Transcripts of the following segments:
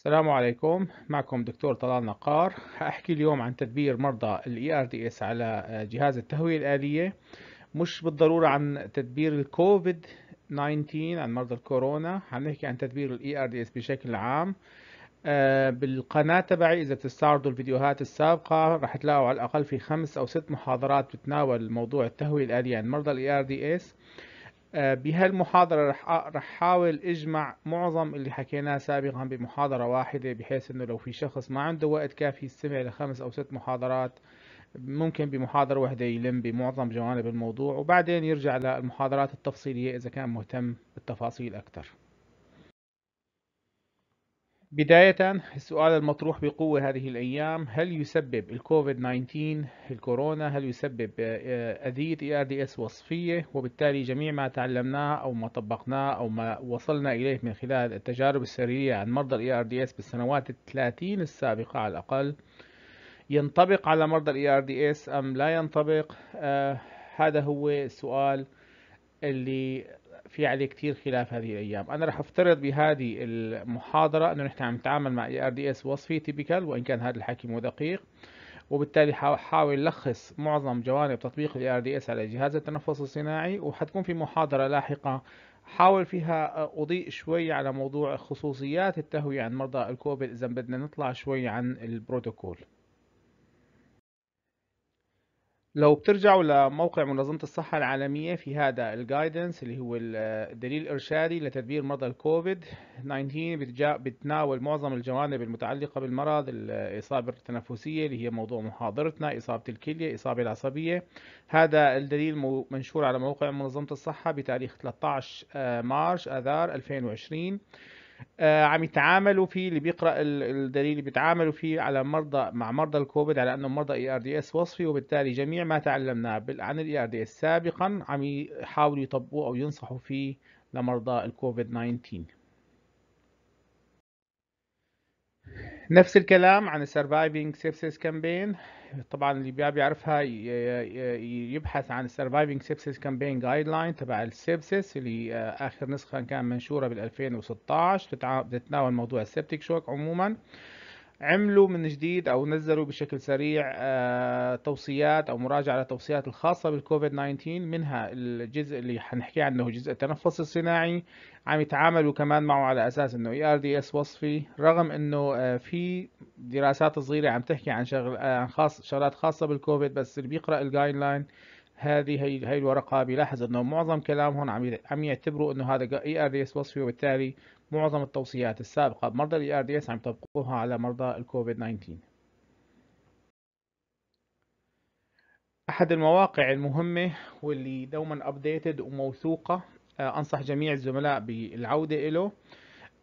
السلام عليكم معكم دكتور طلال نقار هأحكي اليوم عن تدبير مرضى الـ ERDS على آه، جهاز التهوية الآلية مش بالضرورة عن تدبير الكوفيد 19 عن مرضى الكورونا هنحكي عن تدبير الـ ERDS بشكل عام آه، بالقناة تبعي إذا بتستعرضوا الفيديوهات السابقة رح تلاقوا على الأقل في خمس أو ست محاضرات بتناول موضوع التهوية الآلية عن مرضى الـ ERDS آه، بهالمحاضرة رح رح حاول اجمع معظم اللي حكيناه سابقا بمحاضرة واحدة بحيث انه لو في شخص ما عنده وقت كافي يستمع لخمس او ست محاضرات ممكن بمحاضرة واحدة يلم بمعظم جوانب الموضوع وبعدين يرجع للمحاضرات التفصيلية اذا كان مهتم بالتفاصيل اكثر بداية السؤال المطروح بقوة هذه الأيام هل يسبب الكوفيد 19 الكورونا هل يسبب أذية آه، اي ار دي اس وصفية وبالتالي جميع ما تعلمناه أو ما طبقناه أو ما وصلنا إليه من خلال التجارب السريرية عن مرضى الاي ار دي اس بالسنوات الثلاثين السابقة على الأقل ينطبق على مرضى الاي ار دي اس أم لا ينطبق آه هذا هو السؤال اللي في عليه كثير خلاف هذه الايام انا راح افترض بهذه المحاضره انه نحن عم نتعامل مع اي ار دي اس وصفي تيبيكال وان كان هذا الحكي مو دقيق وبالتالي حاول لخص معظم جوانب تطبيق الاي ار دي اس على جهاز التنفس الصناعي وحتكون في محاضره لاحقه حاول فيها آه، اضيء شوي على موضوع خصوصيات التهويه عند مرضى الكوفيد اذا بدنا نطلع شوي عن البروتوكول لو بترجعوا لموقع منظمة الصحة العالمية في هذا الجايدنس اللي هو الدليل الإرشادي لتدبير مرضى الكوفيد 19 بتناول معظم الجوانب المتعلقة بالمرض الإصابة التنفسية اللي هي موضوع محاضرتنا إصابة الكلية إصابة العصبية هذا الدليل منشور على موقع منظمة الصحة بتاريخ 13 آه، مارش آذار 2020 آه، عم يتعاملوا فيه اللي بيقرا الدليل بيتعاملوا فيه على مرضى مع مرضى الكوفيد على انه مرضى اي ار دي اس وصفي وبالتالي جميع ما تعلمناه عن الاي ار دي اس سابقا عم يحاولوا يطبقوه او ينصحوا فيه لمرضى الكوفيد 19 نفس الكلام عن السرفايفنج سيبسيس كامبين طبعا اللي بيعرفها يبحث عن السرفايفنج سيبسيس كامبين جايد لاين تبع السيبسيس اللي آه، اخر نسخه كان منشوره بال 2016 بتتناول موضوع السبتيك شوك عموما عملوا من جديد او نزلوا بشكل سريع آه، توصيات او مراجعه على الخاصه بالكوفيد 19 منها الجزء اللي حنحكي عنه جزء التنفس الصناعي عم يتعاملوا كمان معه على اساس انه اي ار دي اس وصفي رغم انه آه، في دراسات صغيره عم تحكي عن شغل آه، عن خاص شغلات خاصه بالكوفيد بس اللي بيقرا الجايد لاين هذه هي هي الورقه بيلاحظ انه معظم كلامهم عم عم يعتبروا انه هذا اي ار دي اس وصفي وبالتالي معظم التوصيات السابقة بمرضى ال ARDS e عم يطبقوها على مرضى الكوفيد 19 أحد المواقع المهمة واللي دوما أبديتد وموثوقة آه، أنصح جميع الزملاء بالعودة إله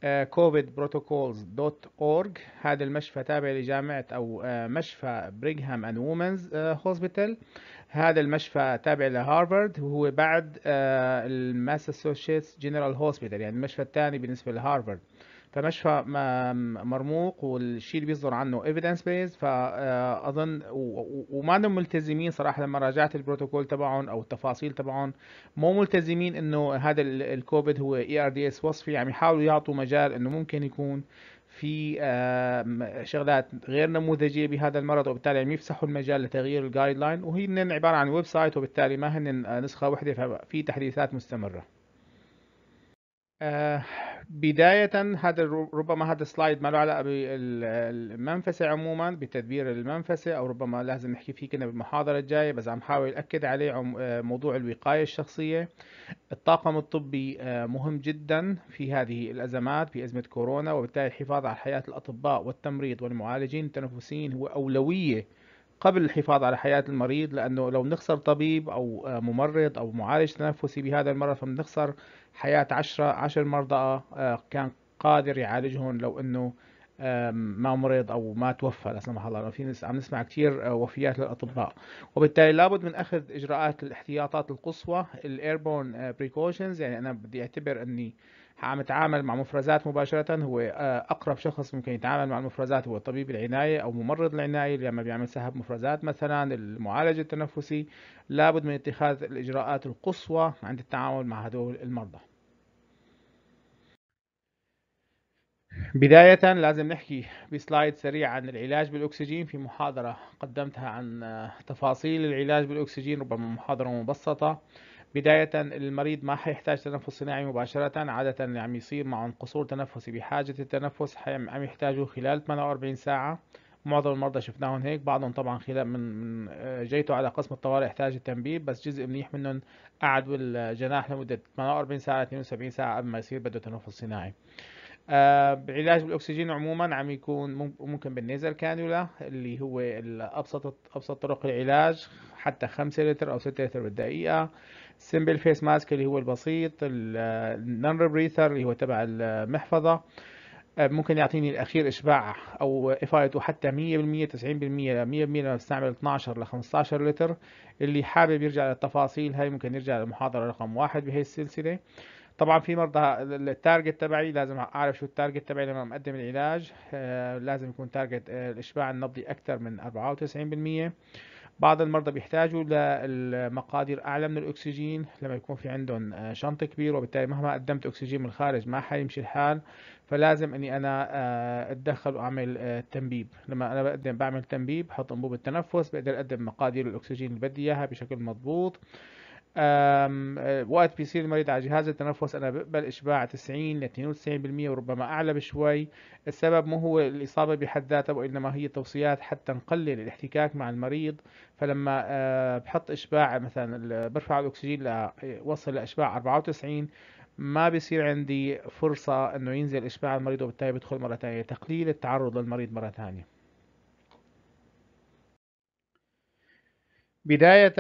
آه، covidprotocols.org هذا المشفى تابع لجامعة أو آه، مشفى بريغهام أند وومنز هوسبيتال هذا المشفى تابع لهارفارد وهو بعد آه، الماساتشوستس جنرال هوسبيتال يعني المشفى الثاني بالنسبه لهارفارد فمشفى مرموق والشيء اللي بيصدر عنه ايفيدنس بيز فاظن وما هم ملتزمين صراحه لما راجعت البروتوكول تبعهم او التفاصيل تبعهم مو ملتزمين انه هذا الكوفيد هو اي ار دي اس وصفي عم يعني يحاولوا يعطوا مجال انه ممكن يكون في شغلات غير نموذجيه بهذا المرض وبالتالي عم يفسحوا المجال لتغيير الجايد لاين وهي عباره عن ويب سايت وبالتالي ما هن نسخه واحده ففي تحديثات مستمره آه، بداية هذا ربما هذا السلايد ما له علاقة بالمنفسة عموما بتدبير المنفسة أو ربما لازم نحكي فيه كنا بالمحاضرة الجاية بس عم حاول أكد عليه آه، موضوع الوقاية الشخصية الطاقم الطبي آه، مهم جدا في هذه الأزمات في أزمة كورونا وبالتالي الحفاظ على حياة الأطباء والتمريض والمعالجين التنفسيين هو أولوية قبل الحفاظ على حياة المريض لأنه لو نخسر طبيب أو ممرض أو معالج تنفسي بهذا المرض فبنخسر حياة عشرة عشر مرضى آه، كان قادر يعالجهم لو انه ما مرض او ما توفى لا سمح الله في عم نسمع كثير آه، وفيات للاطباء وبالتالي لابد من اخذ اجراءات الاحتياطات القصوى الايربون آه، بريكوشنز يعني انا بدي اعتبر اني عم اتعامل مع مفرزات مباشره هو اقرب شخص ممكن يتعامل مع المفرزات هو طبيب العنايه او ممرض العنايه لما بيعمل سحب مفرزات مثلا المعالج التنفسي لابد من اتخاذ الاجراءات القصوى عند التعامل مع هدول المرضى بداية لازم نحكي بسلايد سريع عن العلاج بالأكسجين في محاضرة قدمتها عن آه، تفاصيل العلاج بالأكسجين ربما محاضرة مبسطة بداية المريض ما حيحتاج تنفس صناعي مباشرة عادة اللي عم يصير معهم قصور تنفسي بحاجة التنفس عم يحتاجه خلال 48 ساعة معظم المرضى شفناهم هيك بعضهم طبعا خلال من آه، جيته على قسم الطوارئ احتاج التنبيه بس جزء منيح منهم قعد بالجناح لمدة 48 ساعة 72 ساعة قبل ما يصير بده تنفس صناعي آه، بعلاج بالاكسجين عموما عم يكون ممكن بالنيزل كانولا اللي هو ابسط ابسط طرق العلاج حتى 5 لتر او 6 لتر بالدقيقه سمبل فيس ماسك اللي هو البسيط النون بريثر اللي هو تبع المحفظه آه، ممكن يعطيني الاخير اشباع او افايته حتى 100% 90% 100% لما بستعمل 12 ل 15 لتر اللي حابب يرجع للتفاصيل هاي ممكن يرجع للمحاضره رقم واحد بهي السلسله طبعا في مرضى التارجت تبعي لازم اعرف شو التارجت تبعي لما مقدم العلاج آه، لازم يكون تارجت آه، الاشباع النبضي اكثر من 94% بعض المرضى بيحتاجوا لمقادير اعلى من الاكسجين لما يكون في عندهم آه، شنط كبير وبالتالي مهما قدمت اكسجين من الخارج ما حيمشي الحال فلازم اني انا اتدخل واعمل تنبيب لما انا بقدم بعمل تنبيب بحط انبوب التنفس بقدر اقدم مقادير الاكسجين اللي بدي اياها بشكل مضبوط آه، وقت بيصير المريض على جهاز التنفس انا بقبل اشباع 90 ل 92% وربما اعلى بشوي السبب مو هو الاصابه بحد ذاتها وانما هي توصيات حتى نقلل الاحتكاك مع المريض فلما آه، بحط اشباع مثلا برفع الاكسجين لوصل آه، لاشباع 94 ما بيصير عندي فرصه انه ينزل اشباع المريض وبالتالي بدخل مره ثانيه تقليل التعرض للمريض مره ثانيه بداية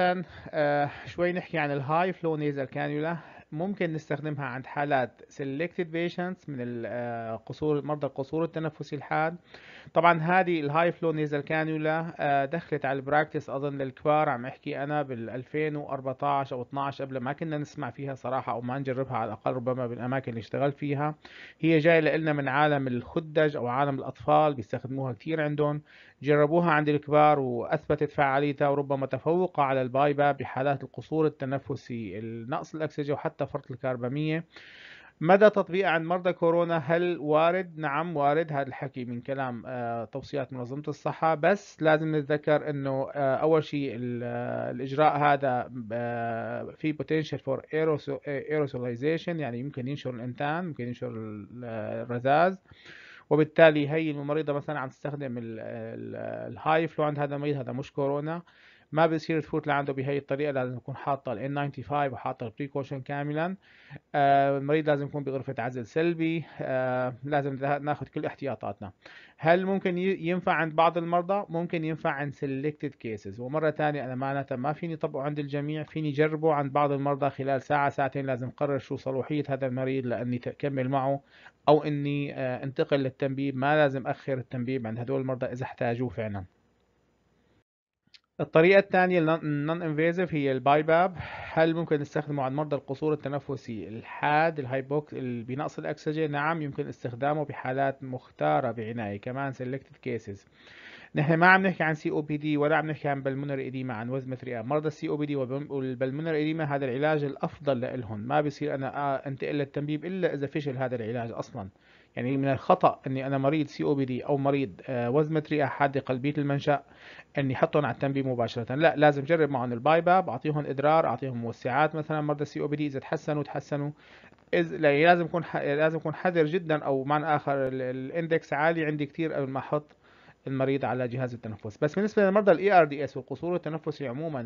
آه، شوي نحكي عن الهاي فلو نيزل كانيولا ممكن نستخدمها عند حالات selected patients من القصور آه، مرضى القصور التنفسي الحاد طبعا هذه الهاي فلو نيزل كانيولا آه، دخلت على البراكتس اظن للكبار عم احكي انا بال 2014 او 12 قبل ما كنا نسمع فيها صراحه او ما نجربها على الاقل ربما بالاماكن اللي اشتغلت فيها هي جايه لنا من عالم الخدج او عالم الاطفال بيستخدموها كثير عندهم جربوها عند الكبار وأثبتت فعاليتها وربما تفوق على البايبا بحالات القصور التنفسي النقص الأكسجة وحتى فرط الكربمية مدى تطبيقها عند مرضى كورونا هل وارد؟ نعم وارد هذا الحكي من كلام آه، توصيات منظمة الصحة بس لازم نتذكر انه آه، اول شيء الاجراء هذا آه، في potential for aerosolization يعني يمكن ينشر الانتان ممكن ينشر الرذاذ وبالتالي هي الممرضه مثلا عم تستخدم الهاي فلو عند هذا المريض هذا مش كورونا ما بيصير تفوت لعنده بهي الطريقه لازم يكون حاطه ال 95 وحاطه البريكوشن كاملا آه، المريض لازم يكون بغرفه عزل سلبي آه، لازم ناخذ كل احتياطاتنا هل ممكن ينفع عند بعض المرضى ممكن ينفع عند سيلكتد كيسز ومره ثانيه انا معناتها ما فيني طبقه عند الجميع فيني جربه عند بعض المرضى خلال ساعه ساعتين لازم قرر شو صلاحيه هذا المريض لاني اكمل معه او اني آه، انتقل للتنبيب ما لازم اخر التنبيب عند هدول المرضى اذا احتاجوه فعلا الطريقة الثانية النون انفيزيف هي الباي باب هل ممكن نستخدمه عند مرضى القصور التنفسي الحاد الهايبوكس اللي الأكسجين نعم يمكن استخدامه بحالات مختارة بعناية كمان سيلكتد كيسز نحن ما عم نحكي عن سي او بي دي ولا عم نحكي عن بلمونر اديما عن وزمة إيه؟ رئة مرضى السي او بي دي والبلمونر اديما هذا العلاج الافضل لهم ما بصير انا آه، انتقل للتنبيب الا اذا فشل هذا العلاج اصلا يعني من الخطأ اني انا مريض سي او بي دي او مريض آه، وزمة رئة حادة قلبية المنشأ اني احطهم على التنبيه مباشرة لا لازم اجرب معهم الباي باب اعطيهم ادرار اعطيهم موسعات مثلا مرضى سي او بي دي اذا تحسنوا تحسنوا إذ لازم اكون لازم يكون حذر جدا او معنى اخر الاندكس عالي عندي كثير قبل ما احط المريض على جهاز التنفس بس بالنسبه لمرضى الاي ار e دي اس والقصور التنفسي عموما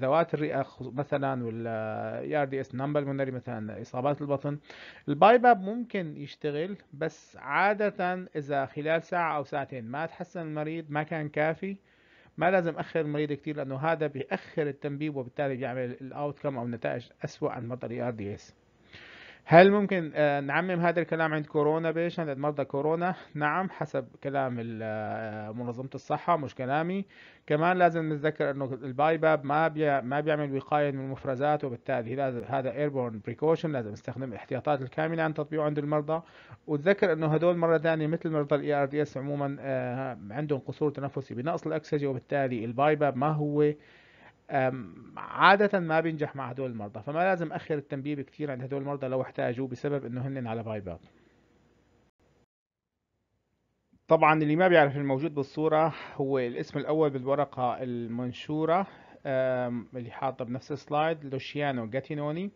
ذوات الرئه مثلا والاي ار دي اس نمبر المنري مثلا اصابات البطن البايباب ممكن يشتغل بس عاده اذا خلال ساعه او ساعتين ما تحسن المريض ما كان كافي ما لازم اخر المريض كثير لانه هذا بياخر التنبيب وبالتالي بيعمل الاوت كم او النتائج اسوء عن مرضى الاي ار دي اس هل ممكن آه، نعمم هذا الكلام عند كورونا بيشن عند مرضى كورونا؟ نعم حسب كلام آه، منظمة الصحة مش كلامي كمان لازم نتذكر انه الباي باب ما بي ما بيعمل وقاية من المفرزات وبالتالي لازم هذا ايربورن بريكوشن لازم نستخدم الاحتياطات الكاملة عن تطبيقه عند المرضى وتذكر انه هدول مرة ثانية مثل مرضى الاي ار دي اس عموما آه، عندهم قصور تنفسي بنقص الاكسجين وبالتالي الباي باب ما هو عادة ما بينجح مع هدول المرضى فما لازم أخر التنبيه كثير عند هدول المرضى لو احتاجوه بسبب أنه هن على فايبات طبعا اللي ما بيعرف الموجود بالصورة هو الاسم الأول بالورقة المنشورة اللي حاطة بنفس السلايد لوشيانو جاتينوني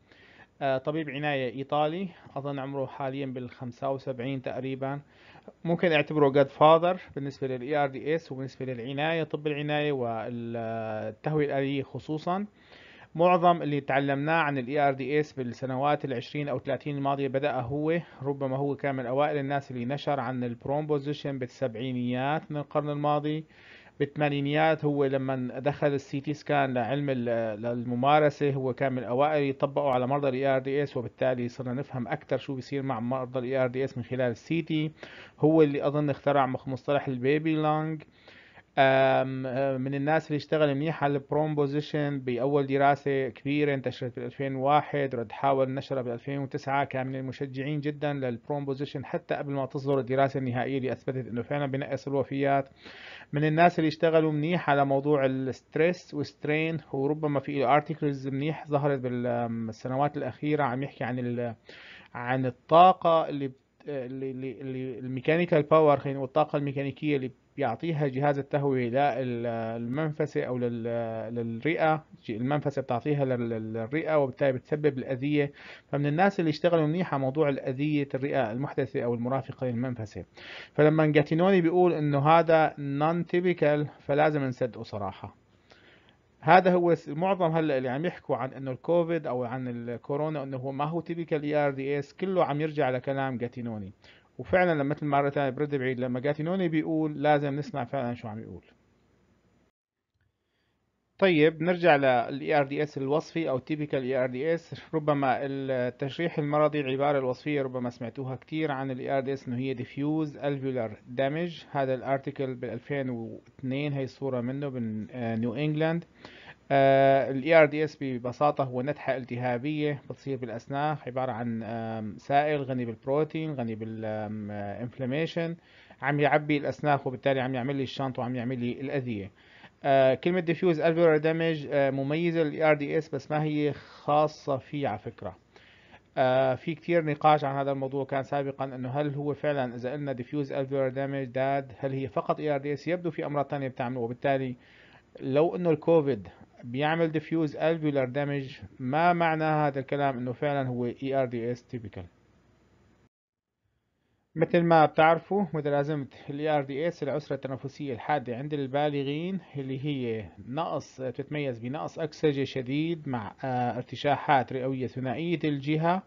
آه، طبيب عناية إيطالي أظن عمره حاليا بال 75 تقريبا ممكن اعتبره جاد فاذر بالنسبة للاي ار دي اس وبالنسبة للعناية طب العناية والتهوية الآلية خصوصا معظم اللي تعلمناه عن الاي ار دي اس بالسنوات العشرين او الثلاثين الماضيه بدا هو ربما هو كان من اوائل الناس اللي نشر عن البرومبوزيشن بالسبعينيات من القرن الماضي بالثمانينيات هو لما دخل السي تي سكان لعلم للممارسه هو كان من الاوائل يطبقوا على مرضى الاي ار دي اس وبالتالي صرنا نفهم اكثر شو بيصير مع مرضى الاي ار دي اس من خلال السي تي هو اللي اظن اخترع مصطلح البيبي لانج من الناس اللي اشتغل منيح على البرومبوزيشن باول دراسه كبيره انتشرت بال 2001 رد حاول نشرها بال 2009 كان من المشجعين جدا للبرومبوزيشن حتى قبل ما تصدر الدراسه النهائيه اللي اثبتت انه فعلا بنقص الوفيات من الناس اللي اشتغلوا منيح على موضوع الستريس والسترين وربما في ارتكلز منيح ظهرت بالسنوات الاخيره عم يحكي عن عن الطاقه اللي اللي اللي الميكانيكال باور والطاقه الميكانيكيه اللي بيعطيها جهاز التهوية للمنفسة أو للرئة المنفسة بتعطيها للرئة وبالتالي بتسبب الأذية فمن الناس اللي اشتغلوا منيح على موضوع الأذية الرئة المحدثة أو المرافقة للمنفسة فلما جاتينوني بيقول إنه هذا نون تيبيكال فلازم نصدقه صراحة هذا هو معظم هلا اللي عم يحكوا عن انه الكوفيد او عن الكورونا انه هو ما هو تيبيكال اي ار دي اس كله عم يرجع لكلام جاتينوني وفعلا لما مثل مرة ثانية برد بعيد لما جاتينوني بيقول لازم نسمع فعلا شو عم يقول طيب نرجع للاي ار دي اس الوصفي او تيبيكال اي ار دي اس ربما التشريح المرضي العباره الوصفيه ربما سمعتوها كتير عن الاي ار دي اس انه هي ديفيوز الفيولار دامج هذا الارتكل بال 2002 هي الصوره منه من نيو آه، انجلاند الاي ار دي اس ببساطه هو نتحه التهابيه بتصير بالاسنان عباره عن سائل غني بالبروتين غني بالانفلاميشن آه، عم يعبي الاسناخ وبالتالي عم يعمل لي الشنط وعم يعمل لي الاذيه آه كلمة diffuse alveolar damage آه مميزة دي اس e بس ما هي خاصة فيه على فكرة آه، في كتير نقاش عن هذا الموضوع كان سابقا انه هل هو فعلا اذا قلنا ديفيوز alveolar دامج داد هل هي فقط اي ار دي اس يبدو في امراض ثانيه بتعمله وبالتالي لو انه الكوفيد بيعمل diffuse alveolar damage ما معنى هذا الكلام انه فعلا هو ERDS typical مثل ما بتعرفوا متلازمة ال ERDS العسرة التنفسية الحادة عند البالغين اللي هي نقص بتتميز بنقص أكسجة شديد مع آه، ارتشاحات رئوية ثنائية الجهة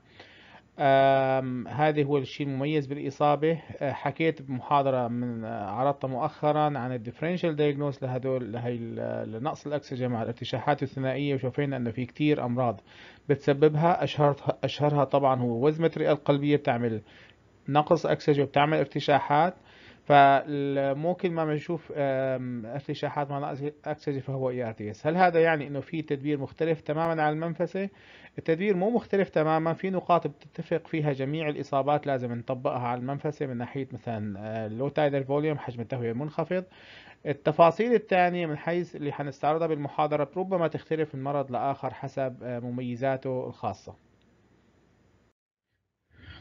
هذا هو الشيء المميز بالإصابة آه، حكيت بمحاضرة من آه، عرضتها مؤخرا عن الديفرنشال دايجنوز لهدول لهي نقص الأكسجين مع الارتشاحات الثنائية وشوفينا إنه في كتير أمراض بتسببها أشهرها أشهرها طبعا هو وزمة الرئة القلبية بتعمل نقص أكسجين وبتعمل ارتشاحات فممكن ما بنشوف ارتشاحات مع اكسجين فهو اي ار تي اس هل هذا يعني انه في تدبير مختلف تماما عن المنفسه التدبير مو مختلف تماما في نقاط بتتفق فيها جميع الاصابات لازم نطبقها على المنفسه من ناحيه مثلا لو تايدر فوليوم حجم التهويه المنخفض التفاصيل الثانية من حيث اللي حنستعرضها بالمحاضرة ربما تختلف من مرض لآخر حسب آه، مميزاته الخاصة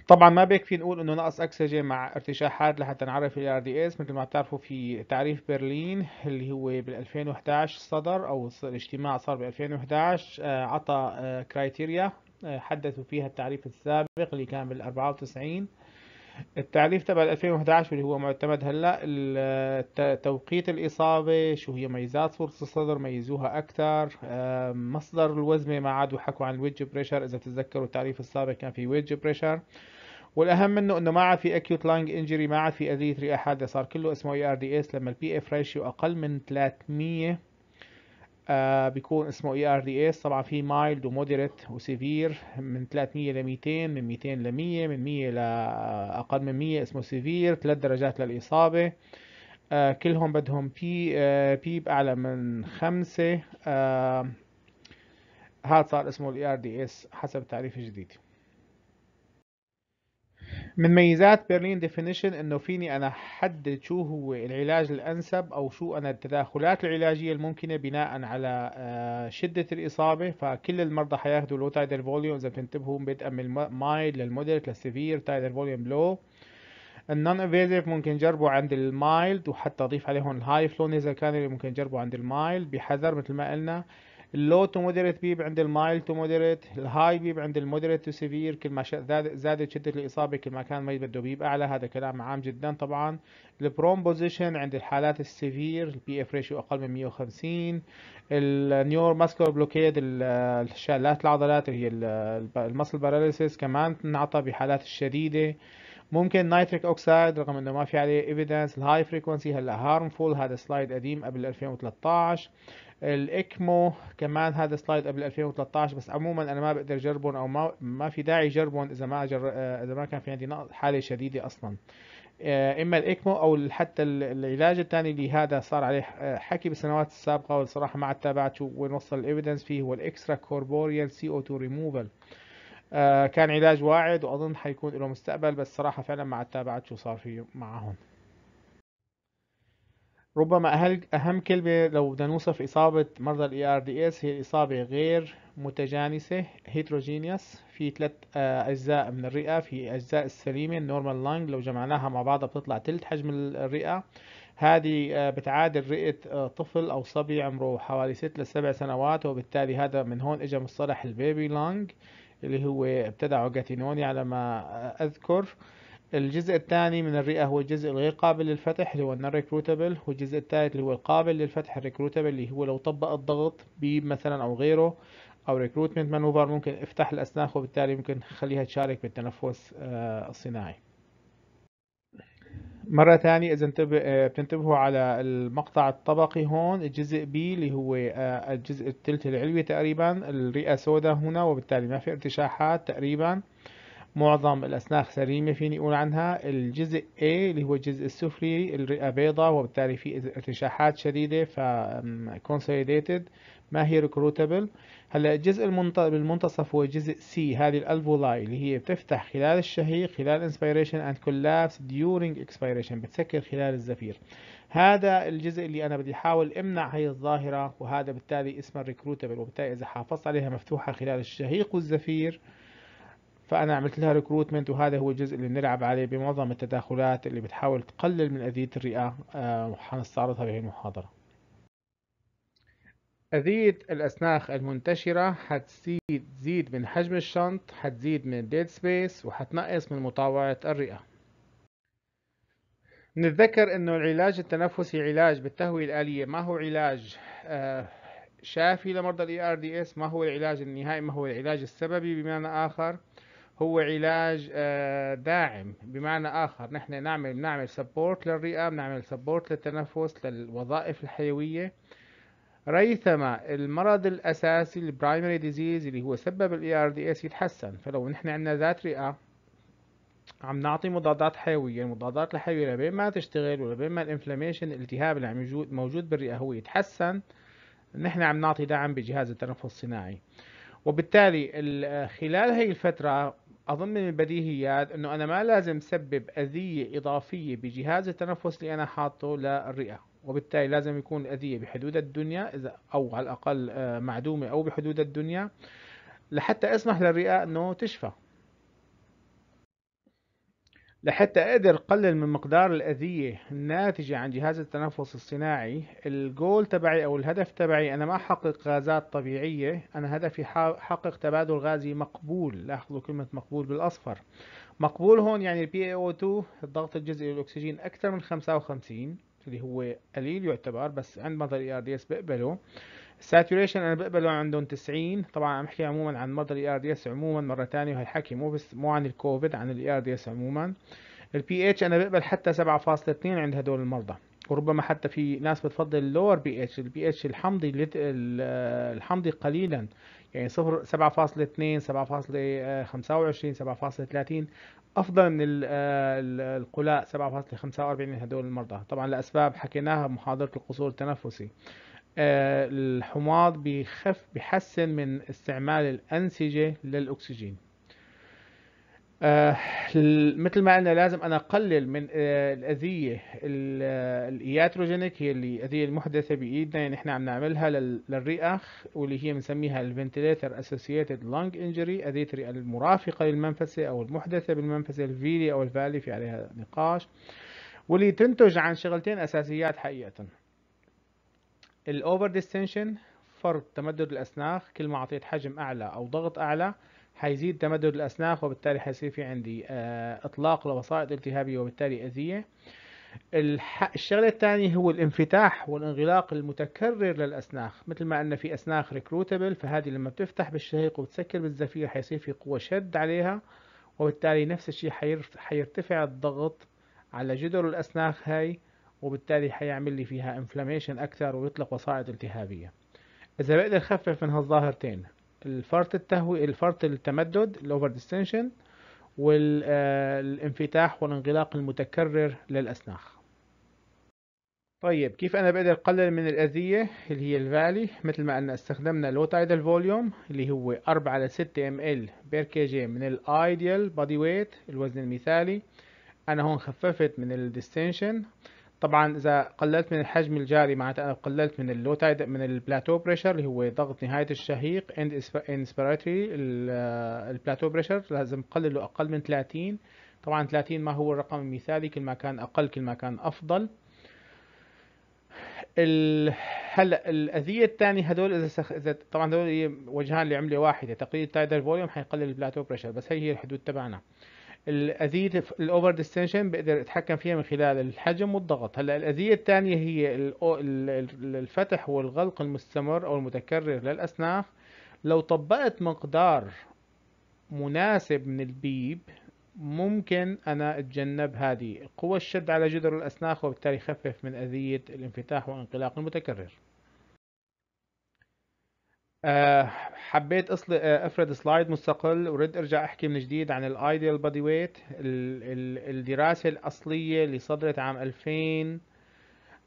طبعا ما بيكفي نقول انه نقص اكسجين مع ارتشاحات لحتى نعرف ال ار دي اس مثل ما بتعرفوا في تعريف برلين اللي هو بال 2011 صدر او الاجتماع صار ب 2011 آه، عطى كرايتيريا آه، آه، حدثوا فيها التعريف السابق اللي كان بال 94 التعريف تبع 2011 اللي هو معتمد هلا توقيت الإصابة شو هي ميزات فرص الصدر ميزوها أكثر مصدر الوزمة ما عادوا حكوا عن ويدج بريشر إذا تتذكروا التعريف السابق كان في ويدج بريشر والاهم منه انه ما عاد في اكيوت لانج انجري ما عاد في اذيه رئه حاده صار كله اسمه اي ار دي اس لما البي اف ريشيو اقل من 300 آه بيكون اسمه اي ار دي اس طبعا في مايلد ومودريت وسيفير من 300 ل 200 من 200 ل 100 من 100 ل اقل من 100 اسمه سيفير ثلاث درجات للاصابه آه كلهم بدهم بي آه بيب اعلى من خمسة آه هذا صار اسمه الاي ار دي اس حسب التعريف الجديد من ميزات برلين ديفينيشن انه فيني انا احدد شو هو العلاج الانسب او شو انا التداخلات العلاجيه الممكنه بناء على آه، شده الاصابه فكل المرضى حياخذوا لو تايدر فوليوم اذا بتنتبهوا بدءا من المايل للمودريت للسيفير تايدر فوليوم لو النون افيزيف ممكن جربوا عند المايلد وحتى اضيف عليهم الهاي فلون اذا كان ممكن جربوا عند المايلد بحذر مثل ما قلنا اللو تو مودريت بيب عند المايل تو مودريت الهاي بيب عند المودريت تو سيفير كل ما زادت شدة الإصابة كل ما كان المريض بده بيب أعلى هذا كلام عام جدا طبعا البروم بوزيشن عند الحالات السيفير البي اف ريشيو أقل من 150 النيور ماسكولار بلوكيد الشلات العضلات اللي هي المسل باراليسيس كمان تنعطى بحالات الشديدة ممكن نايتريك اوكسايد رغم انه ما في عليه ايفيدنس الهاي فريكونسي هلا هارمفول هذا سلايد قديم قبل 2013 الاكمو كمان هذا سلايد قبل 2013 بس عموما انا ما بقدر اجربهم او ما ما في داعي اجربهم اذا ما جر... اذا ما كان في عندي حاله شديده اصلا آه، اما الاكمو او حتى العلاج الثاني اللي هذا صار عليه آه، حكي بالسنوات السابقه والصراحه ما عاد تابعت وين وصل الايفيدنس فيه هو الاكسترا كوربوريال سي او 2 ريموفل كان علاج واعد واظن حيكون له مستقبل بس صراحه فعلا ما عاد تابعت شو صار فيه معهم ربما أهم كلمة لو بدنا نوصف إصابة مرضى ال اس هي إصابة غير متجانسة heterogeneous في ثلاث آه، أجزاء من الرئة في أجزاء السليمة النورمال لانج لو جمعناها مع بعضها بتطلع ثلث حجم الرئة هذه آه، بتعادل رئة آه، طفل أو صبي عمره حوالي ست لسبع سنوات وبالتالي هذا من هون إجا مصطلح البيبي لانج اللي هو ابتدعه جاتينوني على ما أذكر الجزء الثاني من الرئة هو الجزء الغير قابل للفتح اللي هو النون ريكروتبل والجزء الثالث اللي هو القابل للفتح الريكروتبل اللي هو لو طبق الضغط بمثلا او غيره او ريكروتمنت مانوفر ممكن افتح الاسناخ وبالتالي ممكن خليها تشارك بالتنفس آه، الصناعي مرة ثانية إذا آه، بتنتبهوا على المقطع الطبقي هون الجزء بي اللي هو آه، الجزء الثلث العلوي تقريبا الرئة سوداء هنا وبالتالي ما في ارتشاحات تقريبا معظم الأسناخ سليمة فيني أقول عنها الجزء A اللي هو الجزء السفلي الرئة بيضاء وبالتالي في ارتشاحات شديدة ف consolidated ما هي ريكروتابل هلا الجزء المنتصف هو جزء C هذه الالفولاي اللي هي بتفتح خلال الشهيق خلال inspiration and collapse during expiration بتسكر خلال الزفير هذا الجزء اللي انا بدي احاول امنع هي الظاهرة وهذا بالتالي اسمه ريكروتابل وبالتالي اذا حافظت عليها مفتوحة خلال الشهيق والزفير فانا عملت لها ريكروتمنت وهذا هو الجزء اللي بنلعب عليه بمعظم التداخلات اللي بتحاول تقلل من اذيه الرئه آه، وحنستعرضها بهي المحاضره أذية الأسناخ المنتشرة حتزيد تزيد من حجم الشنط حتزيد من الديد سبيس وحتنقص من مطاوعة الرئة نتذكر أنه العلاج التنفسي علاج بالتهوية الآلية ما هو علاج آه، شافي لمرضى دي ERDS ما هو العلاج النهائي ما هو العلاج السببي بمعنى آخر هو علاج آه، داعم بمعنى اخر نحن نعمل بنعمل سبورت للرئه بنعمل سبورت للتنفس للوظائف الحيويه ريثما المرض الاساسي البرايمري ديزيز اللي هو سبب الاي ار دي اس يتحسن فلو نحن عندنا ذات رئه عم نعطي مضادات حيويه المضادات الحيويه لبين ما تشتغل ولبين ما الانفلاميشن الالتهاب اللي عم موجود بالرئه هو يتحسن نحن عم نعطي دعم بجهاز التنفس الصناعي وبالتالي خلال هي الفتره اظن من البديهيات انه انا ما لازم سبب اذية اضافية بجهاز التنفس اللي انا حاطه للرئة وبالتالي لازم يكون الأذية بحدود الدنيا إذا أو على الأقل آه، معدومة أو بحدود الدنيا لحتى اسمح للرئة أنه تشفى لحتى اقدر اقلل من مقدار الاذيه الناتجه عن جهاز التنفس الصناعي الجول تبعي او الهدف تبعي انا ما احقق غازات طبيعيه انا هدفي احقق تبادل غازي مقبول لاحظوا كلمه مقبول بالاصفر مقبول هون يعني البي اي او 2 الضغط الجزئي للاكسجين اكثر من 55 اللي هو قليل يعتبر بس عند مظهر الاي ار دي اس بقبله الساتوريشن انا بقبله عندهم 90 طبعا عم احكي عموما عن مرضى الاي ار دي اس عموما مره ثانيه وهالحكي مو بس مو عن الكوفيد عن الاي ار دي اس عموما البي اتش انا بقبل حتى 7.2 عند هدول المرضى وربما حتى في ناس بتفضل اللور بي اتش البي اتش الحمضي الحمضي قليلا يعني صفر 7.2 7.25 7.30 افضل من القلاء 7.45 هدول المرضى طبعا لاسباب حكيناها بمحاضره القصور التنفسي آه، الحماض بيخف بيحسن من استعمال الأنسجة للأكسجين آه مثل ما قلنا لازم انا اقلل من آه الاذيه الاياتروجينيك هي اللي الاذيه المحدثه بايدنا يعني احنا عم نعملها للرئه واللي هي بنسميها الفنتليتر اسوسييتد لونج انجري اذيه الرئة المرافقه للمنفسه او المحدثه بالمنفسه الفيلي او الفالي في عليها نقاش واللي تنتج عن شغلتين اساسيات حقيقه الاوفر ديستنشن فرط تمدد الاسناخ كل ما اعطيت حجم اعلى او ضغط اعلى حيزيد تمدد الاسناخ وبالتالي حيصير في عندي آه، اطلاق لوسائط التهابيه وبالتالي اذيه الشغله الثانيه هو الانفتاح والانغلاق المتكرر للاسناخ مثل ما قلنا في اسناخ ريكروتبل فهذه لما بتفتح بالشهيق وبتسكر بالزفير حيصير في قوه شد عليها وبالتالي نفس الشيء حيرتفع الضغط على جدر الاسناخ هاي وبالتالي حيعمل لي فيها انفلاميشن اكثر ويطلق وصاعد التهابية اذا بقدر اخفف من هالظاهرتين الفرط التهوي الفرط التمدد الاوفر ديستنشن والانفتاح والانغلاق المتكرر للاسناخ طيب كيف انا بقدر اقلل من الاذيه اللي هي الفالي مثل ما قلنا استخدمنا لو تايدل فوليوم اللي هو 4 على 6 ام ال بير كي جي من الايديال بودي ويت الوزن المثالي انا هون خففت من الديستنشن طبعا اذا قللت من الحجم الجاري معناتها انا قللت من اللو تايد من البلاتو بريشر اللي هو ضغط نهايه الشهيق اند انسبيراتوري آه، البلاتو بريشر لازم قلله اقل من 30 طبعا 30 ما هو الرقم المثالي كل ما كان اقل كل ما كان افضل هلا الاذيه الثانيه هذول اذا سخ... اذا طبعا هذول وجهان لعمله واحده تقليل تايدر فوليوم حيقلل البلاتو بريشر بس هي هي الحدود تبعنا الأذية الأوفر ديستنشن بقدر أتحكم فيها من خلال الحجم والضغط هلا الأذية الثانية هي الفتح والغلق المستمر أو المتكرر للاسناخ لو طبقت مقدار مناسب من البيب ممكن أنا أتجنب هذه قوة الشد على جدر الاسناخ وبالتالي خفف من أذية الانفتاح وانقلاق المتكرر آه حبيت أصل... آه، افرد سلايد مستقل ورد ارجع احكي من جديد عن الايديال بادي ويت الدراسه الاصليه اللي صدرت عام 2000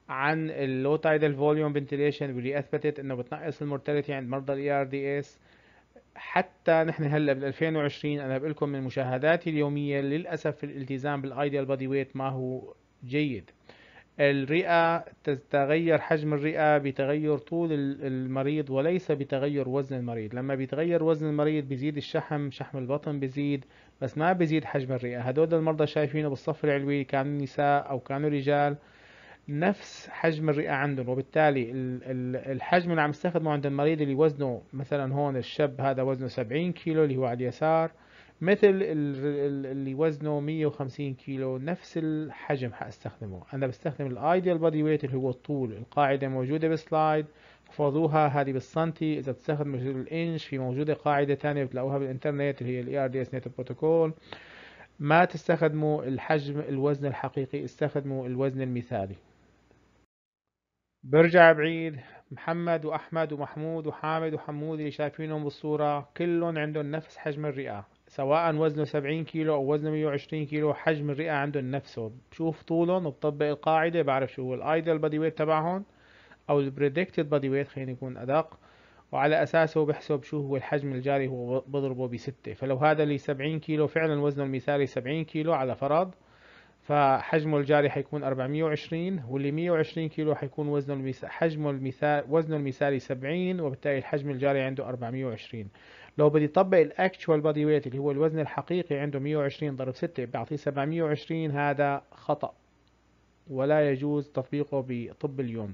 عن اللو تايدل فوليوم فنتيليشن واللي اثبتت انه بتنقص المورتاليتي عند مرضى الاي ار دي اس حتى نحن هلا بال 2020 انا بقول لكم من مشاهداتي اليوميه للاسف الالتزام بالايديال بادي ويت ما هو جيد الرئة تتغير حجم الرئة بتغير طول المريض وليس بتغير وزن المريض لما بيتغير وزن المريض بيزيد الشحم شحم البطن بيزيد بس ما بيزيد حجم الرئة هدول المرضى شايفينه بالصف العلوي كانوا نساء أو كانوا رجال نفس حجم الرئة عندهم وبالتالي الحجم اللي عم يستخدمه عند المريض اللي وزنه مثلا هون الشاب هذا وزنه 70 كيلو اللي هو على اليسار مثل اللي وزنه 150 كيلو نفس الحجم حاستخدمه انا بستخدم الايديال بودي ويت اللي هو الطول القاعده موجوده بالسلايد احفظوها هذه بالسنتي اذا بتستخدم الانش في موجوده قاعده ثانيه بتلاقوها بالانترنت اللي هي الاي ار دي اس نت بروتوكول ما تستخدموا الحجم الوزن الحقيقي استخدموا الوزن المثالي برجع بعيد محمد واحمد ومحمود وحامد وحمود اللي شايفينهم بالصوره كلهم عندهم نفس حجم الرئه سواء وزنه 70 كيلو او وزنه 120 كيلو حجم الرئه عندهم نفسه بشوف طولهم وبطبق القاعده بعرف شو هو الايدل بادي ويت تبعهم او البريدكتد بادي ويت خلينا يكون ادق وعلى اساسه بحسب شو هو الحجم الجاري هو بضربه بستة فلو هذا اللي 70 كيلو فعلا وزنه المثالي 70 كيلو على فرض فحجمه الجاري حيكون 420 واللي 120 كيلو حيكون وزنه المثالي حجمه المثالي وزنه المثالي 70 وبالتالي الحجم الجاري عنده 420 لو بدي طبق الاكتشوال بادي ويت اللي هو الوزن الحقيقي عنده 120 ضرب 6 بيعطيه 720 هذا خطأ ولا يجوز تطبيقه بطب اليوم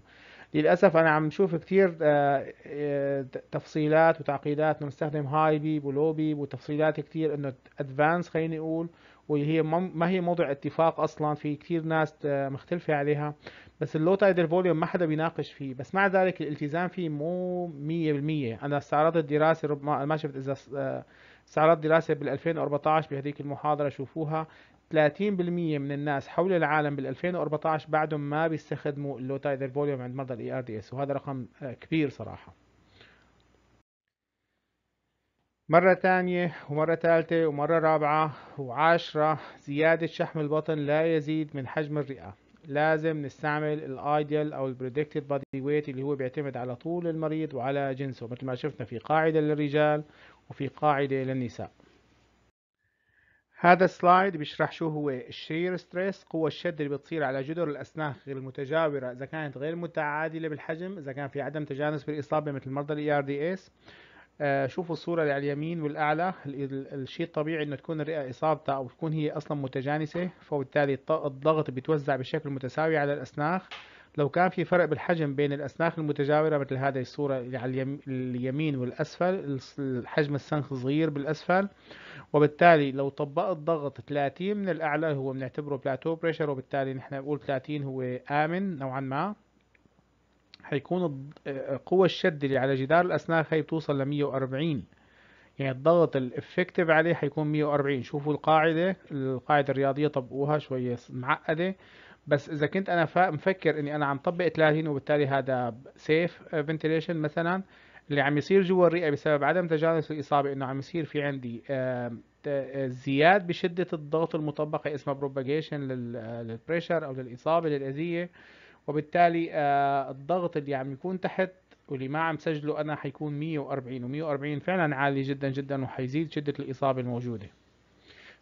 للأسف أنا عم شوف كتير آه، آه، تفصيلات وتعقيدات من مستخدم هاي بيب ولو بيب وتفصيلات كتير إنه أدفانس خليني أقول واللي هي ما هي موضع اتفاق أصلا في كتير ناس آه، مختلفة عليها بس اللو تايدر فوليوم ما حدا بيناقش فيه بس مع ذلك الالتزام فيه مو 100% انا استعرضت دراسه ربما ما شفت اذا آه، استعرضت دراسه بال 2014 بهذيك المحاضره شوفوها 30% من الناس حول العالم بال 2014 بعدهم ما بيستخدموا اللو تايدر فوليوم عند مرضى الاي ار دي اس وهذا رقم آه، كبير صراحه مرة ثانية ومرة ثالثة ومرة رابعة وعاشرة زيادة شحم البطن لا يزيد من حجم الرئة لازم نستعمل الايديال او البريدكتد بادي ويت اللي هو بيعتمد على طول المريض وعلى جنسه مثل ما شفنا في قاعدة للرجال وفي قاعدة للنساء هذا السلايد بيشرح شو هو الشير ستريس قوة الشد اللي بتصير على جدر الأسنان غير المتجاورة إذا كانت غير متعادلة بالحجم إذا كان في عدم تجانس بالإصابة مثل مرضى دي ERDS آه، شوفوا الصورة اللي على اليمين والأعلى الشيء الطبيعي إنه تكون الرئة إصابتها أو تكون هي أصلا متجانسة فبالتالي الضغط بيتوزع بشكل متساوي على الأسناخ لو كان في فرق بالحجم بين الأسناخ المتجاورة مثل هذه الصورة اللي على اليمين والأسفل الحجم السنخ صغير بالأسفل وبالتالي لو طبقت ضغط 30 من الأعلى هو بنعتبره بلاتو بريشر وبالتالي نحن بنقول 30 هو آمن نوعا ما هيكون قوة الشد اللي على جدار الأسنان هي بتوصل ل 140 يعني الضغط الافكتيف عليه هيكون 140 شوفوا القاعدة القاعدة الرياضية طبقوها شوية معقدة بس إذا كنت أنا مفكر إني أنا عم طبق 30 وبالتالي هذا سيف فنتيليشن مثلا اللي عم يصير جوا الرئة بسبب عدم تجانس الإصابة إنه عم يصير في عندي زياد بشدة الضغط المطبقة اسمها بروباجيشن للبريشر أو للإصابة للأذية وبالتالي آه، الضغط اللي عم يكون تحت واللي ما عم سجله انا حيكون 140 و140 فعلا عالي جدا جدا وحيزيد شدة الاصابة الموجودة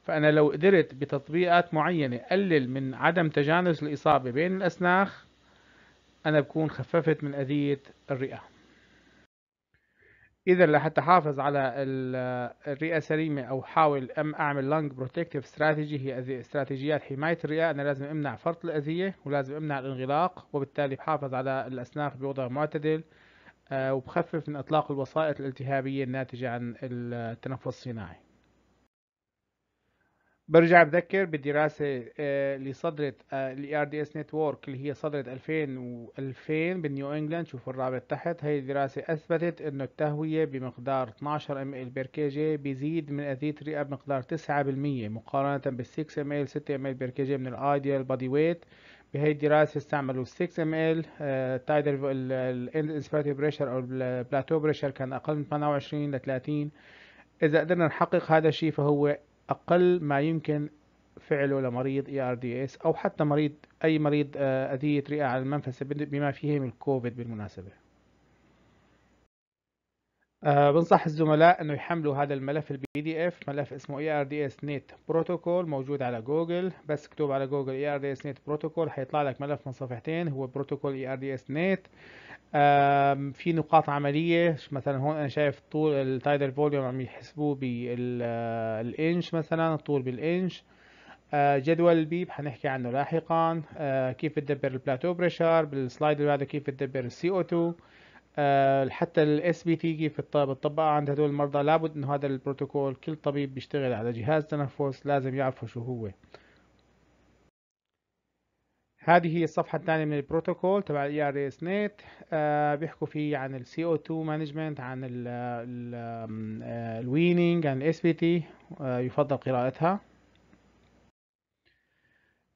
فانا لو قدرت بتطبيقات معينة قلل من عدم تجانس الاصابة بين الاسناخ انا بكون خففت من اذية الرئة اذا لحتى احافظ على الرئه سليمه او احاول ام اعمل لانج بروتكتيف استراتيجي هي استراتيجيات حمايه الرئه انا لازم امنع فرط الاذيه ولازم امنع الانغلاق وبالتالي بحافظ على الاسناخ بوضع معتدل آه، وبخفف من اطلاق الوسائط الالتهابيه الناتجه عن التنفس الصناعي برجع بذكر بدراسة اللي آه، صدرت ال آه، ار دي اس نتورك اللي هي صدرت 2000 و2000 بالنيو انجلاند شوفوا الرابط تحت هي الدراسة اثبتت انه التهوية بمقدار 12 ام ال بير كي جي بيزيد من اذية الرئة بمقدار 9% مقارنة بال 6 ام ال 6 ام ال بير كي جي من الايديال بادي ويت بهي الدراسة استعملوا 6 ام ال تايدل الاند انسبيراتيف بريشر او البلاتو بريشر كان اقل من 28 ل 30 اذا قدرنا نحقق هذا الشيء فهو أقل ما يمكن فعله لمريض اي ار دي اس أو حتى مريض أي مريض آه، أذية رئة على المنفس بما فيهم الكوفيد بالمناسبة أه بنصح الزملاء انه يحملوا هذا الملف البي دي اف ملف اسمه اي ار دي اس نت بروتوكول موجود على جوجل بس اكتب على جوجل اي ار دي اس نت بروتوكول حيطلع لك ملف من صفحتين هو بروتوكول اي ار دي اس نت في نقاط عملية مثلا هون أنا شايف طول التايدل فوليوم عم يحسبوه آه، بالإنش مثلا آه، الطول بالإنش جدول البيب حنحكي عنه لاحقا آه، كيف بتدبر البلاتو بريشر بالسلايد اللي بعده كيف بتدبر السي او 2 حتى الاس بي تي كيف بتطبق عند هدول المرضى لابد انه هذا البروتوكول كل طبيب بيشتغل على جهاز تنفس لازم يعرفه شو هو هذه هي الصفحة الثانية من البروتوكول تبع الـ ار اس نت بيحكوا فيه عن الـ او 2 مانجمنت عن آه، weaning عن الاس آه، بي تي يفضل قراءتها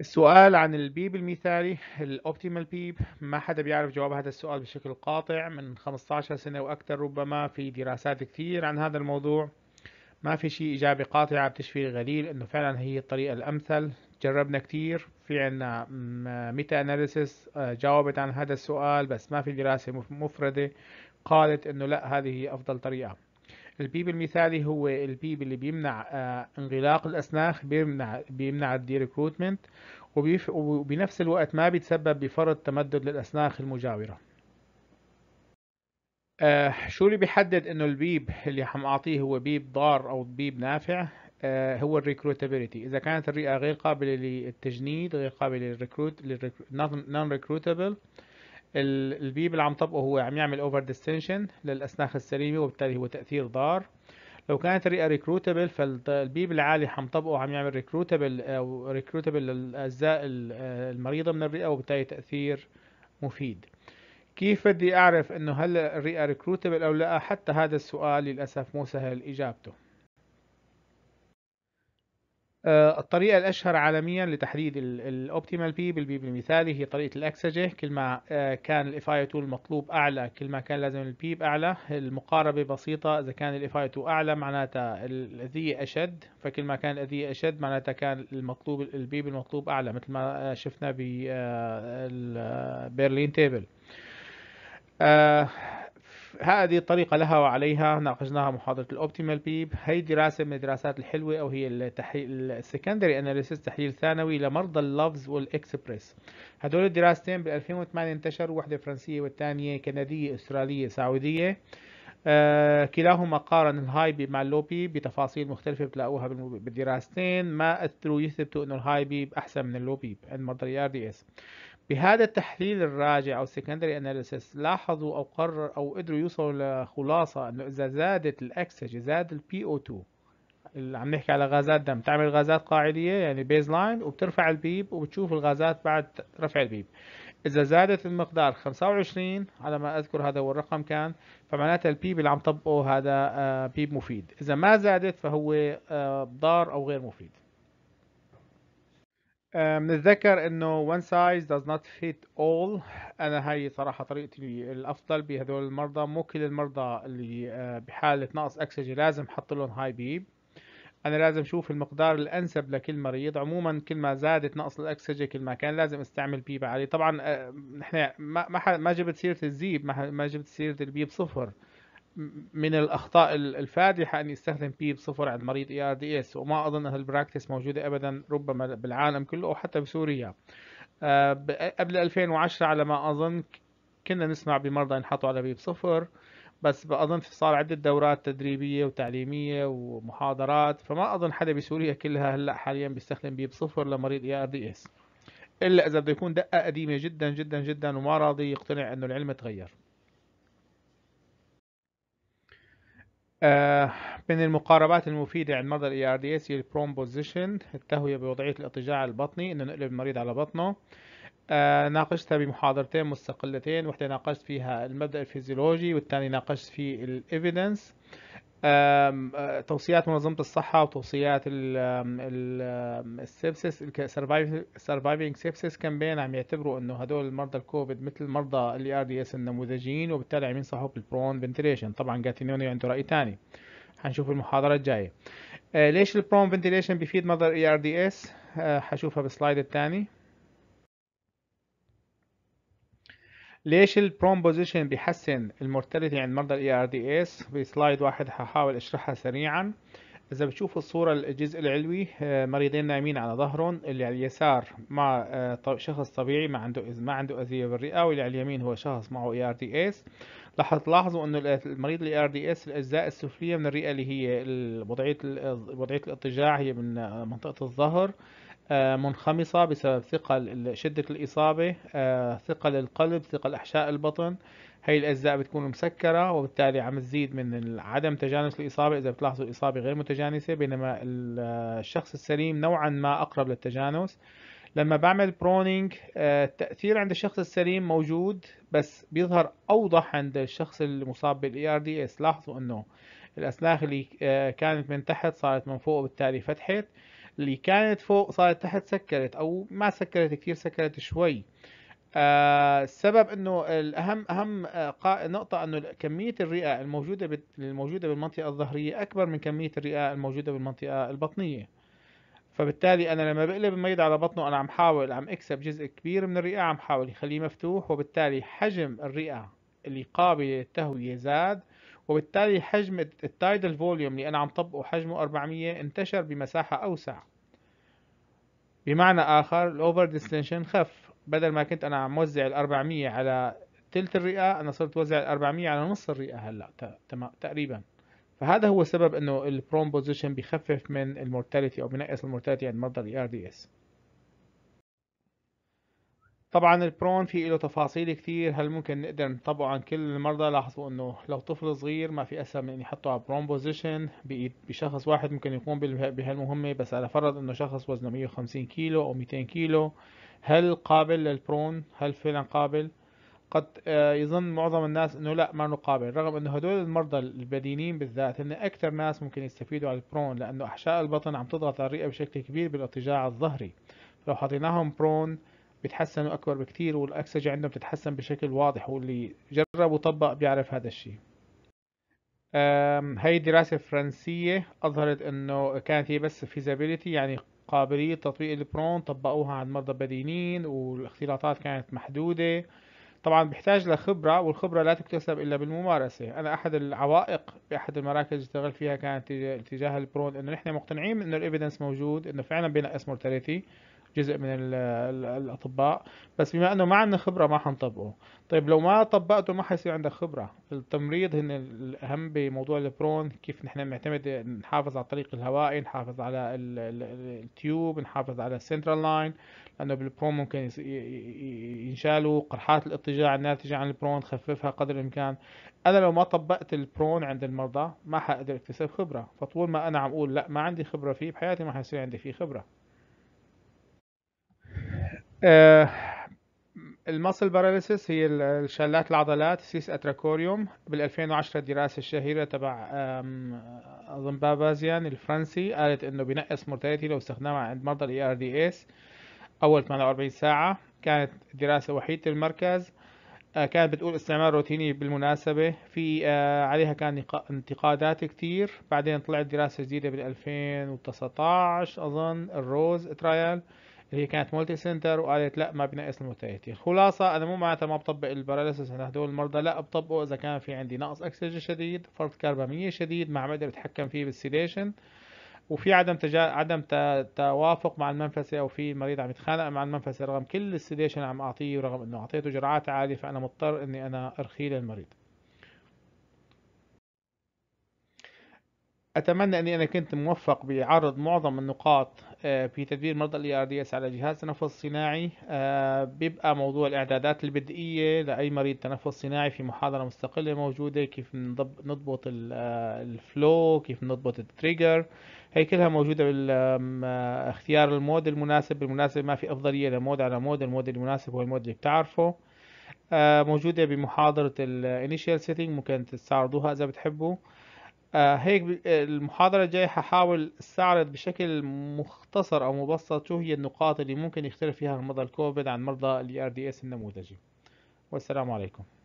السؤال عن البيب المثالي الاوبتيمال بيب ما حدا بيعرف جواب هذا السؤال بشكل قاطع من 15 سنة واكثر ربما في دراسات كثير عن هذا الموضوع ما في شيء إجابة قاطعة بتشفي الغليل إنه فعلا هي الطريقة الأمثل جربنا كتير في عنا ميتا اناليسيس آه، جاوبت عن هذا السؤال بس ما في دراسة مفردة قالت انه لا هذه هي افضل طريقة البيب المثالي هو البيب اللي بيمنع آه، انغلاق الاسناخ بيمنع بيمنع الدي ريكروتمنت وبنفس الوقت ما بيتسبب بفرط تمدد للاسناخ المجاوره آه شو اللي بيحدد انه البيب اللي حم اعطيه هو بيب ضار او بيب نافع آه، هو الريكروتابيلتي اذا كانت الرئه غير قابله للتجنيد غير قابله للريكروت نون ريكروتابل البيب اللي عم طبقه هو عم يعمل اوفر ديستنشن للاسناخ السليمه وبالتالي هو تاثير ضار لو كانت الرئه ريكروتابل فالبيب العالي عم طبقه عم يعمل ريكروتابل او ريكروتابل للاجزاء آه، المريضه من الرئه وبالتالي تاثير مفيد كيف بدي اعرف انه هل الرئه ريكروتابل او لا حتى هذا السؤال للاسف مو سهل اجابته آه، الطريقة الأشهر عالميا لتحديد الأوبتيمال بي بالبي المثالي هي طريقة الأكسجة كل ما آه، كان الـ fio 2 المطلوب أعلى كل ما كان لازم البيب أعلى المقاربة بسيطة إذا كان الـ fio 2 أعلى معناتها الأذية أشد فكل ما كان الأذية أشد معناتها كان المطلوب البيب المطلوب أعلى مثل ما آه، شفنا بـ ببرلين تيبل هذه الطريقة لها وعليها ناقشناها محاضرة الأوبتيمال بيب هي دراسة من الدراسات الحلوة أو هي السكندري أناليسيس تحليل ثانوي لمرضى اللفز والإكسبريس هدول الدراستين بال 2008 انتشر واحدة فرنسية والثانية كندية أسترالية سعودية آه كلاهما قارن الهاي بيب مع اللو بيب بتفاصيل مختلفة بتلاقوها بالدراستين ما قدروا يثبتوا انه الهاي بيب احسن من بيب عند مرضى الاي ار دي اس بهذا التحليل الراجع أو secondary analysis لاحظوا أو قرر أو قدروا يوصلوا لخلاصة أنه إذا زادت الاكسج زاد البي او 2 اللي عم نحكي على غازات دم تعمل غازات قاعدية يعني بيز لاين وبترفع البيب وبتشوف الغازات بعد رفع البيب إذا زادت المقدار 25 على ما أذكر هذا هو الرقم كان فمعناتها البيب اللي عم طبقه هذا بيب آه، مفيد إذا ما زادت فهو آه، ضار أو غير مفيد بنتذكر انه one size does not fit all انا هاي صراحه طريقتي الافضل بهذول المرضى مو كل المرضى اللي أه، بحاله نقص اكسجين لازم حط لهم هاي بيب انا لازم اشوف المقدار الانسب لكل مريض عموما كل ما زادت نقص الاكسجين كل ما كان لازم استعمل بيب عالي طبعا احنا أه، ما ما جبت سيره الزيب ما جبت سيره البيب صفر من الاخطاء الفادحه ان يستخدم بيب صفر عند مريض اي ار دي اس وما اظن ان البراكتس موجوده ابدا ربما بالعالم كله او حتى بسوريا آه، قبل 2010 على ما اظن كنا نسمع بمرضى ينحطوا على بيب صفر بس في صار عده دورات تدريبيه وتعليميه ومحاضرات فما اظن حدا بسوريا كلها هلا حاليا بيستخدم بيب صفر لمريض اي ار دي اس الا اذا بده يكون دقه قديمه جدا جدا جدا وما راضي يقتنع انه العلم تغير آه، من المقاربات المفيدة عند مرضى الاي ار e دي اس هي البرومبوزيشن التهوية بوضعية الاضطجاع البطني انه نقلب المريض على بطنه آه ناقشتها بمحاضرتين مستقلتين واحدة ناقشت فيها المبدأ الفيزيولوجي والثاني ناقشت فيه الايفيدنس آه، توصيات منظمة الصحة وتوصيات السبسس السرفايفنج سبسس كامبين عم يعتبروا انه هدول المرضى الكوفيد مثل مرضى الاي ار e دي اس النموذجيين وبالتالي عم ينصحوا بالبرون فنتيليشن طبعا جاتينوني عنده رأي ثاني حنشوف المحاضرة الجاية آه، ليش البرون فنتيليشن بيفيد مرضى الاي ار دي اس حشوفها بالسلايد الثاني ليش بوزيشن بيحسن المورتاليتي عند مرضى الاي ار دي اس بسلايد واحد هحاول اشرحها سريعا اذا بتشوفوا الصوره الجزء العلوي آه، مريضين نايمين على ظهرهم اللي على اليسار مع آه، شخص طبيعي ما عنده ما عنده اذيه بالرئه واللي على اليمين هو شخص معه اي ار دي اس رح تلاحظوا انه المريض الاي ار دي اس الاجزاء السفليه من الرئه اللي هي وضعيه وضعيه الاضطجاع هي من آه، منطقه الظهر آه، منخمصة بسبب ثقل شدة الإصابة آه، ثقل القلب ثقل أحشاء البطن هي الأجزاء بتكون مسكرة وبالتالي عم تزيد من عدم تجانس الإصابة إذا بتلاحظوا الإصابة غير متجانسة بينما الشخص السليم نوعا ما أقرب للتجانس لما بعمل برونينج آه، التأثير عند الشخص السليم موجود بس بيظهر أوضح عند الشخص المصاب بالاي ار e دي اس لاحظوا أنه الأسلاخ اللي كانت من تحت صارت من فوق وبالتالي فتحت اللي كانت فوق صارت تحت سكرت او ما سكرت كثير سكرت شوي آه السبب انه الاهم اهم آه نقطه انه كميه الرئه الموجوده الموجوده بالمنطقه الظهريه اكبر من كميه الرئه الموجوده بالمنطقه البطنيه فبالتالي انا لما بقلب المريض على بطنه انا عم حاول عم اكسب جزء كبير من الرئه عم حاول يخليه مفتوح وبالتالي حجم الرئه اللي قابله للتهويه زاد وبالتالي حجم التايدل فوليوم اللي أنا عم طبقه حجمه 400 انتشر بمساحة أوسع بمعنى آخر الأوفر ديستنشن خف بدل ما كنت أنا عم وزع ال 400 على تلت الرئة أنا صرت وزع ال 400 على نص الرئة هلا تقريبا فهذا هو سبب انه البرومبوزيشن بخفف من المورتاليتي او بنقص المورتاليتي عند مرضى الاي ار e دي اس طبعا البرون في له تفاصيل كثير هل ممكن نقدر نطبقه عن كل المرضى لاحظوا انه لو طفل صغير ما في اسهل من اني يحطه على برون بوزيشن بشخص واحد ممكن يقوم بهالمهمه بس على فرض انه شخص وزنه 150 كيلو او 200 كيلو هل قابل للبرون هل فعلا قابل قد آه، يظن معظم الناس انه لا ما قابل رغم انه هدول المرضى البدينين بالذات هن اكثر ناس ممكن يستفيدوا على البرون لانه احشاء البطن عم تضغط على الرئه بشكل كبير بالاتجاه الظهري لو حطيناهم برون بيتحسنوا اكبر بكثير والاكسجه عندهم بتتحسن بشكل واضح واللي جرب وطبق بيعرف هذا الشيء هاي دراسة فرنسية أظهرت أنه كانت هي بس فيزابيليتي يعني قابلية تطبيق البرون طبقوها على مرضى بدينين والاختلاطات كانت محدودة طبعا بيحتاج لخبرة والخبرة لا تكتسب إلا بالممارسة أنا أحد العوائق بأحد المراكز اللي اشتغلت فيها كانت اتجاه البرون أنه نحن مقتنعين أنه الإيفيدنس موجود أنه فعلا بينقص مورتاليتي جزء من الاطباء بس بما انه ما عندنا خبره ما حنطبقه طيب لو ما طبقته ما حيصير عندك خبره التمريض هن الاهم بموضوع البرون كيف نحن بنعتمد نحافظ على الطريق الهوائي نحافظ على التيوب نحافظ على السنترال لاين لانه بالبرون ممكن ينشالوا قرحات الاضطجاع الناتجه عن البرون خففها قدر الامكان انا لو ما طبقت البرون عند المرضى ما حقدر اكتسب خبره فطول ما انا عم اقول لا ما عندي خبره فيه بحياتي ما حيصير عندي فيه خبره آه الماسل باراليسيس هي الشلات العضلات سيس اتراكوريوم بال 2010 الدراسة الشهيرة تبع اظن بابازيان الفرنسي قالت انه بنقص مورتاليتي لو استخدامها عند مرضى الاي ار دي اس اول 48 ساعة كانت دراسة وحيدة المركز آه، كانت بتقول استعمال روتيني بالمناسبة في آه، عليها كان انتقادات كتير بعدين طلعت دراسة جديدة بال 2019 اظن الروز ترايل اللي هي كانت مولتي سنتر وقالت لا ما بنقص الموتاليتي الخلاصه انا مو معناتها ما بطبق الباراليسس على هدول المرضى لا بطبقه اذا كان في عندي نقص اكسجين شديد فرط كرباميه شديد ما عم اقدر اتحكم فيه بالسيديشن وفي عدم تجا... عدم ت... توافق مع المنفسه او في مريض عم يتخانق مع المنفسه رغم كل السيديشن عم اعطيه ورغم انه اعطيته جرعات عاليه فانا مضطر اني انا ارخيه للمريض اتمنى اني انا كنت موفق بعرض معظم النقاط آه، في تدبير مرضى الاي ار دي اس على جهاز تنفس صناعي آه، بيبقى موضوع الاعدادات البدئيه لاي مريض تنفس صناعي في محاضره مستقله موجوده كيف نضبط آه، الفلو كيف نضبط التريجر هي كلها موجوده باختيار المود المناسب بالمناسبه ما في افضليه لمود على مود المود المناسب هو المود اللي بتعرفه موجوده بمحاضره الانيشال سيتنج ممكن تستعرضوها اذا بتحبوا آه، هيك آه، المحاضرة الجاية هحاول استعرض بشكل مختصر أو مبسط شو هي النقاط اللي ممكن يختلف فيها مرضى الكوفيد عن مرضى الـ ERDS النموذجي والسلام عليكم